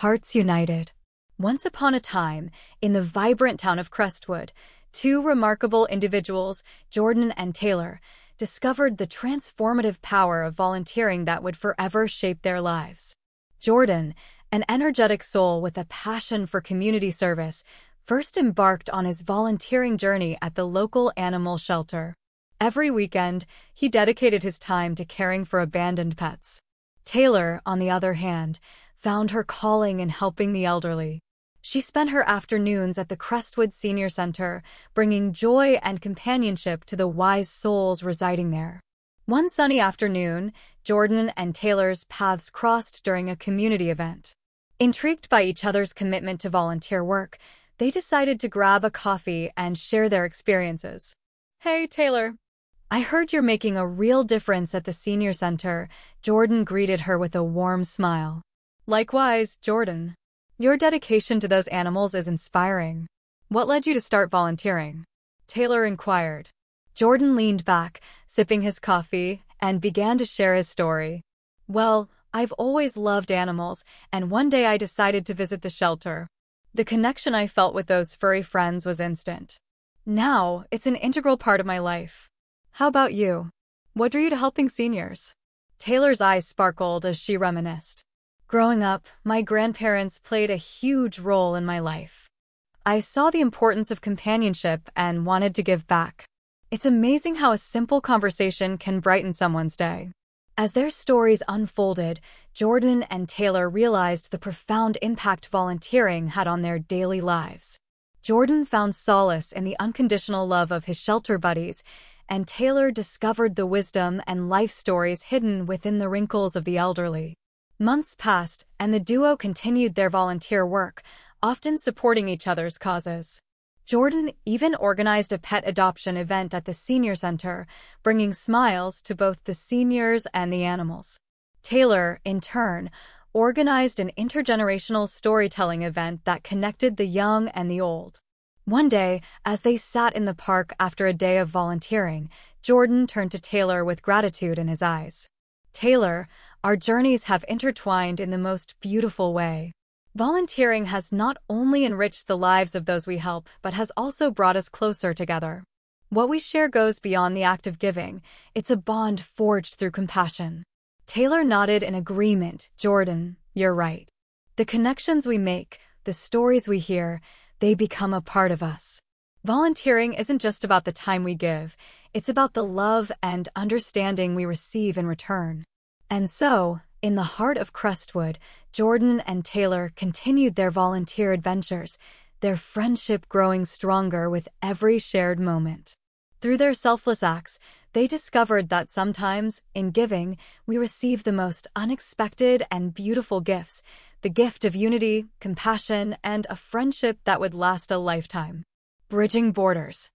Hearts United. Once upon a time, in the vibrant town of Crestwood, two remarkable individuals, Jordan and Taylor, discovered the transformative power of volunteering that would forever shape their lives. Jordan, an energetic soul with a passion for community service, first embarked on his volunteering journey at the local animal shelter. Every weekend, he dedicated his time to caring for abandoned pets. Taylor, on the other hand, found her calling and helping the elderly. She spent her afternoons at the Crestwood Senior Center, bringing joy and companionship to the wise souls residing there. One sunny afternoon, Jordan and Taylor's paths crossed during a community event. Intrigued by each other's commitment to volunteer work, they decided to grab a coffee and share their experiences. Hey, Taylor. I heard you're making a real difference at the senior center. Jordan greeted her with a warm smile. Likewise, Jordan. Your dedication to those animals is inspiring. What led you to start volunteering? Taylor inquired. Jordan leaned back, sipping his coffee, and began to share his story. Well, I've always loved animals, and one day I decided to visit the shelter. The connection I felt with those furry friends was instant. Now, it's an integral part of my life. How about you? What drew you to helping seniors? Taylor's eyes sparkled as she reminisced. Growing up, my grandparents played a huge role in my life. I saw the importance of companionship and wanted to give back. It's amazing how a simple conversation can brighten someone's day. As their stories unfolded, Jordan and Taylor realized the profound impact volunteering had on their daily lives. Jordan found solace in the unconditional love of his shelter buddies, and Taylor discovered the wisdom and life stories hidden within the wrinkles of the elderly. Months passed, and the duo continued their volunteer work, often supporting each other's causes. Jordan even organized a pet adoption event at the senior center, bringing smiles to both the seniors and the animals. Taylor, in turn, organized an intergenerational storytelling event that connected the young and the old. One day, as they sat in the park after a day of volunteering, Jordan turned to Taylor with gratitude in his eyes. Taylor, our journeys have intertwined in the most beautiful way. Volunteering has not only enriched the lives of those we help, but has also brought us closer together. What we share goes beyond the act of giving, it's a bond forged through compassion. Taylor nodded in agreement Jordan, you're right. The connections we make, the stories we hear, they become a part of us. Volunteering isn't just about the time we give, it's about the love and understanding we receive in return. And so, in the heart of Crestwood, Jordan and Taylor continued their volunteer adventures, their friendship growing stronger with every shared moment. Through their selfless acts, they discovered that sometimes, in giving, we receive the most unexpected and beautiful gifts the gift of unity, compassion, and a friendship that would last a lifetime. Bridging Borders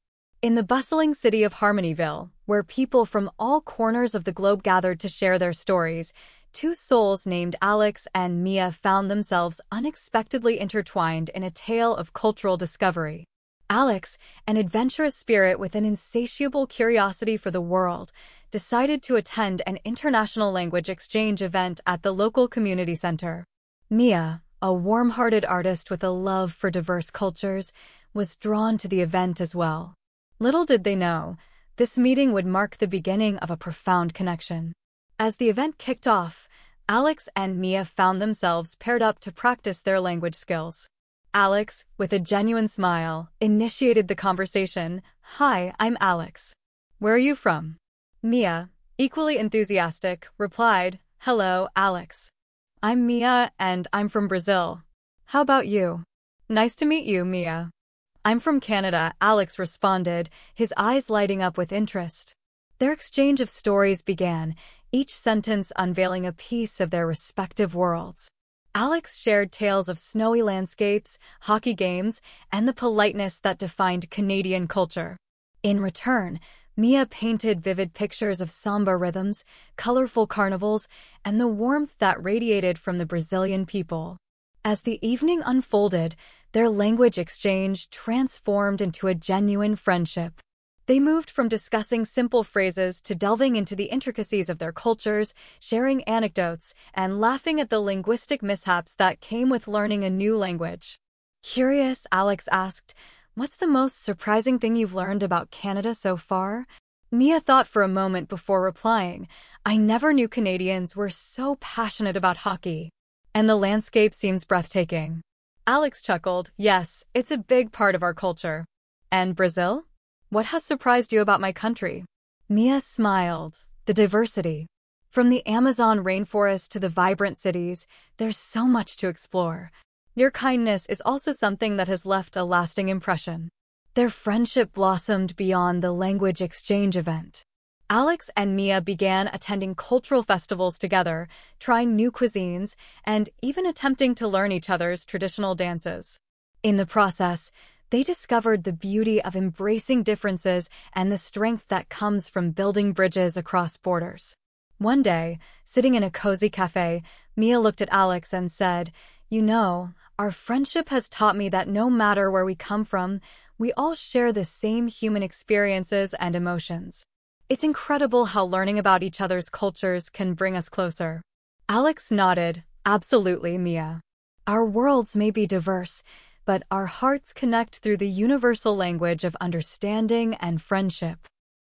in the bustling city of Harmonyville, where people from all corners of the globe gathered to share their stories, two souls named Alex and Mia found themselves unexpectedly intertwined in a tale of cultural discovery. Alex, an adventurous spirit with an insatiable curiosity for the world, decided to attend an international language exchange event at the local community center. Mia, a warm-hearted artist with a love for diverse cultures, was drawn to the event as well. Little did they know, this meeting would mark the beginning of a profound connection. As the event kicked off, Alex and Mia found themselves paired up to practice their language skills. Alex, with a genuine smile, initiated the conversation. Hi, I'm Alex. Where are you from? Mia, equally enthusiastic, replied, Hello, Alex. I'm Mia and I'm from Brazil. How about you? Nice to meet you, Mia. I'm from Canada, Alex responded, his eyes lighting up with interest. Their exchange of stories began, each sentence unveiling a piece of their respective worlds. Alex shared tales of snowy landscapes, hockey games, and the politeness that defined Canadian culture. In return, Mia painted vivid pictures of samba rhythms, colorful carnivals, and the warmth that radiated from the Brazilian people. As the evening unfolded, their language exchange transformed into a genuine friendship. They moved from discussing simple phrases to delving into the intricacies of their cultures, sharing anecdotes, and laughing at the linguistic mishaps that came with learning a new language. Curious, Alex asked, What's the most surprising thing you've learned about Canada so far? Mia thought for a moment before replying. I never knew Canadians were so passionate about hockey and the landscape seems breathtaking. Alex chuckled, Yes, it's a big part of our culture. And Brazil? What has surprised you about my country? Mia smiled. The diversity. From the Amazon rainforest to the vibrant cities, there's so much to explore. Your kindness is also something that has left a lasting impression. Their friendship blossomed beyond the language exchange event. Alex and Mia began attending cultural festivals together, trying new cuisines, and even attempting to learn each other's traditional dances. In the process, they discovered the beauty of embracing differences and the strength that comes from building bridges across borders. One day, sitting in a cozy cafe, Mia looked at Alex and said, You know, our friendship has taught me that no matter where we come from, we all share the same human experiences and emotions. It's incredible how learning about each other's cultures can bring us closer. Alex nodded, absolutely, Mia. Our worlds may be diverse, but our hearts connect through the universal language of understanding and friendship.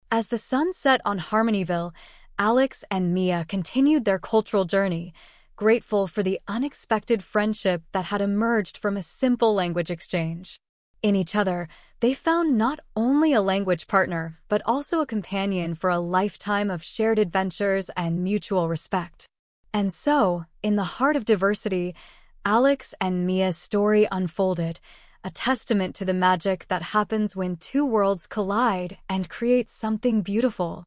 As the sun set on Harmonyville, Alex and Mia continued their cultural journey, grateful for the unexpected friendship that had emerged from a simple language exchange. In each other, they found not only a language partner, but also a companion for a lifetime of shared adventures and mutual respect. And so, in the heart of diversity, Alex and Mia's story unfolded, a testament to the magic that happens when two worlds collide and create something beautiful.